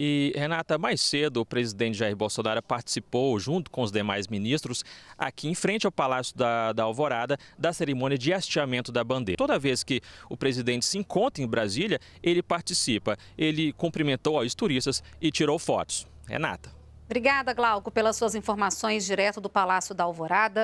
E, Renata, mais cedo o presidente Jair Bolsonaro participou, junto com os demais ministros, aqui em frente ao Palácio da, da Alvorada, da cerimônia de hasteamento da bandeira. Toda vez que o presidente se encontra em Brasília, ele participa. Ele cumprimentou aos turistas e tirou fotos. Renata. Obrigada, Glauco, pelas suas informações direto do Palácio da Alvorada.